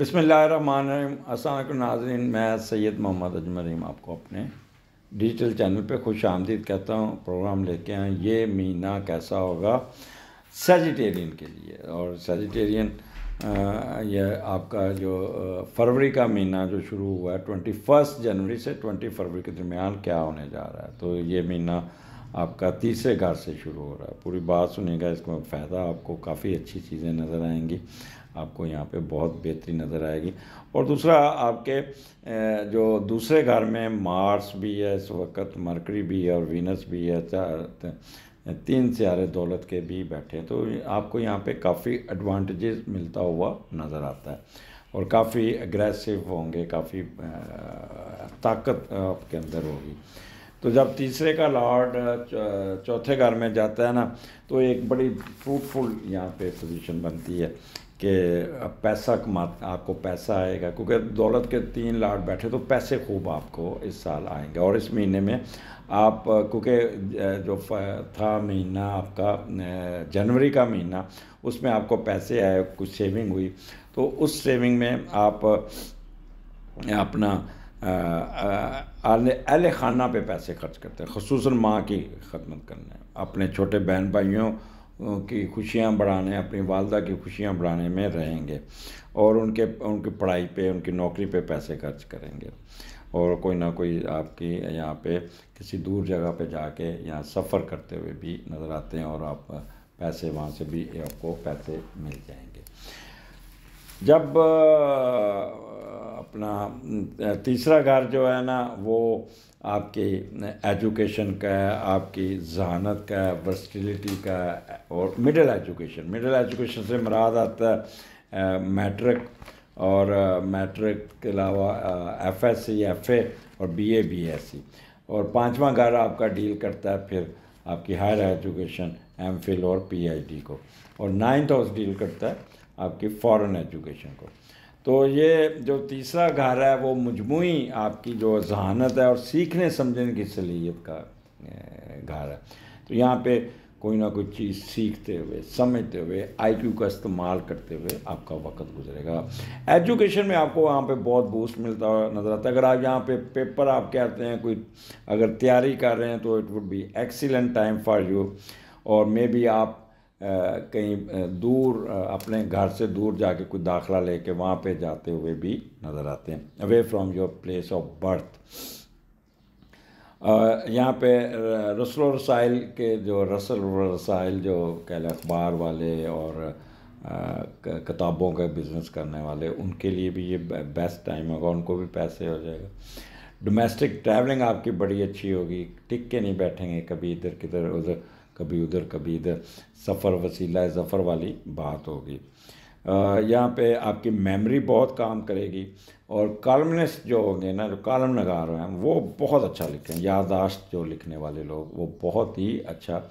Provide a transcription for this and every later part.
असल नाजरन मैं सैयद मोहम्मद अजमरीम आपको अपने डिजिटल चैनल पे खुश आमदीद कहता हूँ प्रोग्राम लेके आए ये महीना कैसा होगा सेजिटेरियन के लिए और सेजिटेरियन ये आपका जो फरवरी का महीना जो शुरू हुआ है ट्वेंटी फर्स्ट जनवरी से ट्वेंटी फरवरी के दरमियान क्या होने जा रहा है तो ये महीना आपका तीसरे घर से शुरू हो रहा है पूरी बात सुनेगा इसका फ़ायदा आपको काफ़ी अच्छी चीज़ें नज़र आएंगी आपको यहाँ पे बहुत बेहतरीन नज़र आएगी और दूसरा आपके जो दूसरे घर में मार्स भी है इस वक्त मरकरी भी है और वीनस भी है चार तीन सारे दौलत के भी बैठे तो आपको यहाँ पे काफ़ी एडवांटेजेस मिलता हुआ नज़र आता है और काफ़ी एग्रेसिव होंगे काफ़ी ताकत आपके अंदर होगी तो जब तीसरे का लॉर्ड चौथे घर में जाता है ना तो एक बड़ी फ्रूटफुल यहाँ पे पोजीशन बनती है कि अब पैसा कमा आपको पैसा आएगा क्योंकि दौलत के तीन लाख बैठे तो पैसे खूब आपको इस साल आएंगे और इस महीने में आप क्योंकि जो था महीना आपका जनवरी का महीना उसमें आपको पैसे आए कुछ सेविंग हुई तो उस सेविंग में आप अपना अहल खाना पे पैसे खर्च करते हैं खसूस माँ की खदमत करने अपने छोटे बहन भाइयों की खुशियाँ बढ़ाने अपनी वालदा की खुशियाँ बढ़ाने में रहेंगे और उनके उनकी पढ़ाई पे उनकी नौकरी पे पैसे खर्च करेंगे और कोई ना कोई आपकी यहाँ पे किसी दूर जगह पे जाके यहाँ सफ़र करते हुए भी नज़र आते हैं और आप पैसे वहाँ से भी आपको पैसे मिल जाएंगे जब अपना तीसरा घर जो है ना वो आपकी एजुकेशन का है आपकी जहानत का है वर्सटिलिटी का है और मिडिल एजुकेशन मिडिल एजुकेशन से मराद आता है मैट्रिक और मैट्रिक के अलावा F S C F A और B A B S C और पाँचवा घर आपका डील करता है फिर आपकी हायर एजुकेशन एम फिल और पी एच डी को और नाइन्थ हाउस डील करता है आपकी फ़ॉरेन एजुकेशन को तो ये जो तीसरा घर है वो मजमू आपकी जो जहानत है और सीखने समझने की सलीहत का घर है तो यहाँ पे कोई ना कोई चीज़ सीखते हुए समझते हुए आईक्यू का इस्तेमाल करते हुए आपका वक्त गुजरेगा एजुकेशन में आपको वहाँ पे बहुत बूस्ट मिलता हुआ नज़र आता है अगर आप यहाँ पे पेपर आप कहते हैं कोई अगर तैयारी कर रहे हैं तो it would be excellent time for you और मे बी आप कहीं दूर अपने घर से दूर जाके कोई दाखला लेके वहाँ पे जाते हुए भी नज़र आते हैं away from your place of birth यहाँ पे रसल रसाइल के जो रसल रसाइल जो कहले अखबार वाले और किताबों का बिज़नेस करने वाले उनके लिए भी ये बेस्ट टाइम होगा उनको भी पैसे हो जाएगा डोमेस्टिक ट्रैवलिंग आपकी बड़ी अच्छी होगी टिक के नहीं बैठेंगे कभी इधर किधर उधर कभी उधर कभी इधर सफ़र वसीला ज़फ़र वाली बात होगी यहाँ पे आपकी मेमोरी बहुत काम करेगी और कॉलमनेस जो होंगे ना जो कॉलम रहे हैं वो बहुत अच्छा लिखें याददाश्त जो लिखने वाले लोग वो बहुत ही अच्छा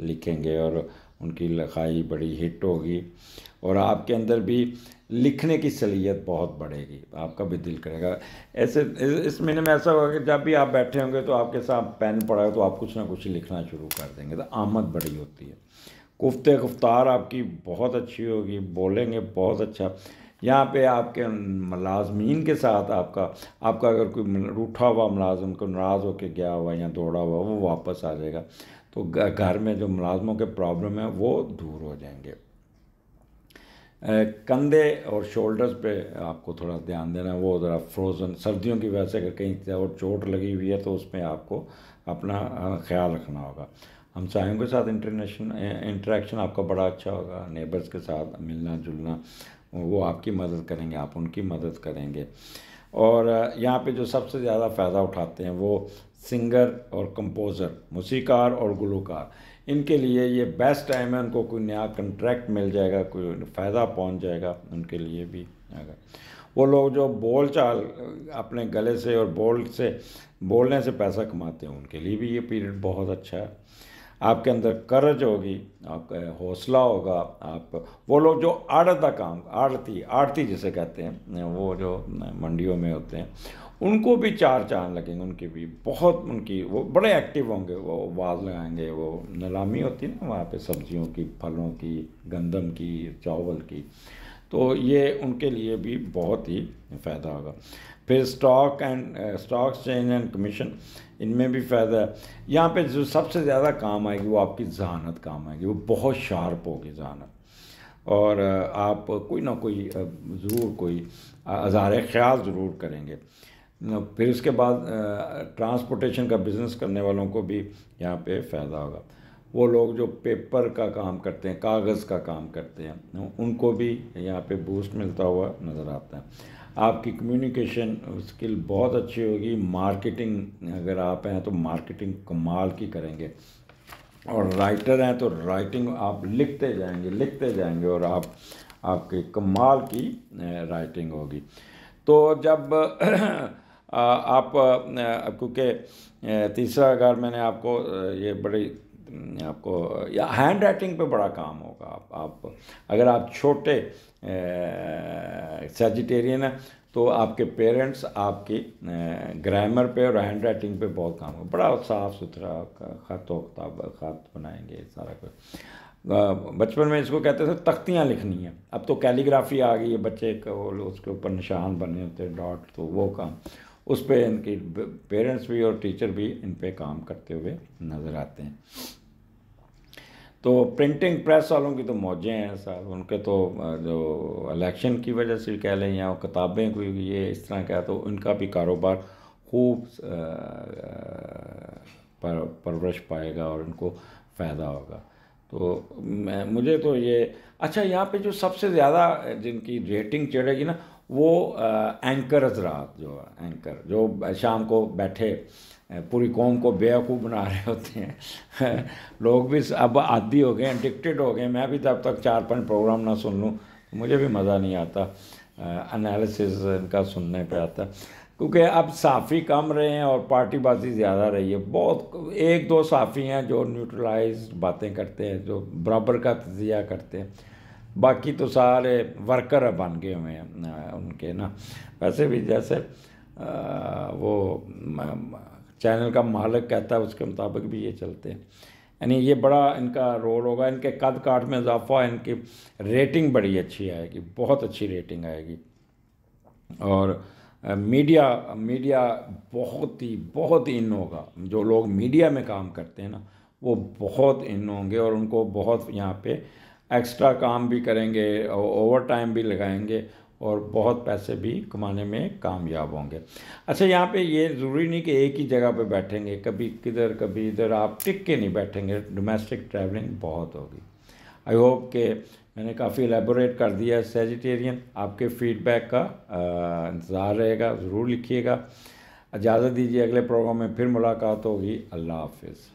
लिखेंगे और उनकी लिखाई बड़ी हिट होगी और आपके अंदर भी लिखने की सलीहियत बहुत बढ़ेगी आपका भी दिल करेगा ऐसे इस महीने में ऐसा होगा कि जब भी आप बैठे होंगे तो आपके साथ पेन पड़ा तो आप कुछ ना कुछ लिखना शुरू कर देंगे तो आमद बड़ी होती है कुफ्ते गुफ्तार आपकी बहुत अच्छी होगी बोलेंगे बहुत अच्छा यहाँ पे आपके मलाजमीन के साथ आपका आपका अगर कोई रूठा हुआ मुलाजम को नाराज़ होकर गया हुआ या दौड़ा हुआ वो वापस आ जाएगा तो घर में जो मुलाजमों के प्रॉब्लम है वो दूर हो जाएंगे कंधे और शोल्डर्स पे आपको थोड़ा ध्यान देना है वो ज़रा फ्रोज़न सर्दियों की वजह से अगर कहीं और चोट लगी हुई है तो उसमें आपको अपना ख्याल रखना होगा हम हमसायों के साथ इंटरनेशनल इंटरेक्शन आपका बड़ा अच्छा होगा नेबर्स के साथ मिलना जुलना वो आपकी मदद करेंगे आप उनकी मदद करेंगे और यहाँ पे जो सबसे ज़्यादा फ़ायदा उठाते हैं वो सिंगर और कंपोज़र मूसीकार और गुलकार इनके लिए ये बेस्ट टाइम है उनको कोई नया कंट्रैक्ट मिल जाएगा कोई फ़ायदा पहुंच जाएगा उनके लिए भी अगर वो लोग जो बोल चाल अपने गले से और बोल से बोलने से पैसा कमाते हैं उनके लिए भी ये पीरियड बहुत अच्छा है आपके अंदर करज होगी आपका हौसला होगा आप वो लोग जो आड़ता काम आड़ती आड़ती जिसे कहते हैं वो जो मंडियों में होते हैं उनको भी चार चांद लगेंगे उनकी भी बहुत उनकी वो बड़े एक्टिव होंगे वो आवाज़ लगाएंगे वो नीलामी होती है ना वहाँ पे सब्जियों की फलों की गंदम की चावल की तो ये उनके लिए भी बहुत ही फ़ायदा होगा फिर stock and stock change and commission इनमें भी फ़ायदा है यहाँ पे जो सबसे ज़्यादा काम आएगी वो आपकी जहानत काम आएगी वो बहुत शार्प होगी जहानत और uh, आप कोई ना कोई uh, ज़रूर कोई uh, अजार ख्याल ज़रूर करेंगे फिर उसके बाद ट्रांसपोर्टेशन का बिज़नेस करने वालों को भी यहाँ पे फ़ायदा होगा वो लोग जो पेपर का काम करते हैं कागज़ का काम करते हैं उनको भी यहाँ पे बूस्ट मिलता हुआ नज़र आता है आपकी कम्युनिकेशन स्किल बहुत अच्छी होगी मार्केटिंग अगर आप हैं तो मार्केटिंग कमाल की करेंगे और राइटर हैं तो राइटिंग आप लिखते जाएंगे लिखते जाएंगे और आप आपके कमाल की राइटिंग होगी तो जब आप क्योंकि तीसरा अगर मैंने आपको ये बड़ी आपको या हैंड राइटिंग पे बड़ा काम होगा आप, आप अगर आप छोटे सेजिटेरियन हैं तो आपके पेरेंट्स आपकी ग्रामर पे और हैंड राइटिंग पे बहुत काम होगा बड़ा साफ सुथरा खत हो किताब खत बनाएंगे सारा कुछ बचपन में इसको कहते थे तख्तियाँ लिखनी है अब तो कैलीग्राफी आ गई है बच्चे को उसके ऊपर निशान बने होते डॉट तो वो काम उस पर इनके पेरेंट्स भी और टीचर भी इन पर काम करते हुए नज़र आते हैं तो प्रिंटिंग प्रेस वालों की तो मौजें हैं साहब उनके तो जो इलेक्शन की वजह से कह लें या किताबें कोई ये इस तरह का तो उनका भी कारोबार खूब पर, परवरिश पाएगा और उनको फ़ायदा होगा तो मैं मुझे तो ये अच्छा यहाँ पे जो सबसे ज़्यादा जिनकी रेटिंग चढ़ेगी ना वो एंकर रहा जो एंकर जो शाम को बैठे पूरी कौम को बेवकूफ़ बना रहे होते हैं लोग भी अब आदि हो गए एडिक्टेड हो गए मैं भी तब तक चार पांच प्रोग्राम ना सुन लूँ तो मुझे भी मज़ा नहीं आता एनालिसिस इनका सुनने पे आता क्योंकि अब साफ़ी कम रहे हैं और पार्टीबाजी ज़्यादा रही है बहुत एक दो साफ़ी हैं जो न्यूट्रलाइज बातें करते हैं जो बराबर का तजिया करते हैं बाकी तो सारे वर्कर बन गए हुए हैं उनके ना वैसे भी जैसे आ, वो चैनल का मालिक कहता है उसके मुताबिक भी ये चलते हैं यानी ये बड़ा इनका रोल होगा इनके कद काट में इजाफा इनकी रेटिंग बड़ी अच्छी आएगी बहुत अच्छी रेटिंग आएगी और मीडिया मीडिया बहुत ही बहुत इन होगा जो लोग मीडिया में काम करते हैं ना वो बहुत इन होंगे और उनको बहुत यहाँ पे एक्स्ट्रा काम भी करेंगे ओवर टाइम भी लगाएंगे और बहुत पैसे भी कमाने में कामयाब होंगे अच्छा यहाँ पे ये ज़रूरी नहीं कि एक ही जगह पे बैठेंगे कभी किधर कभी इधर आप टिक के नहीं बैठेंगे डोमेस्टिक ट्रैवलिंग बहुत होगी आई होप के मैंने काफ़ी एलेबोरेट कर दिया सेजिटेरियन आपके फीडबैक का इंतज़ार रहेगा ज़रूर लिखिएगा इजाज़त दीजिए अगले प्रोग्राम में फिर मुलाकात होगी अल्लाह हाफिज़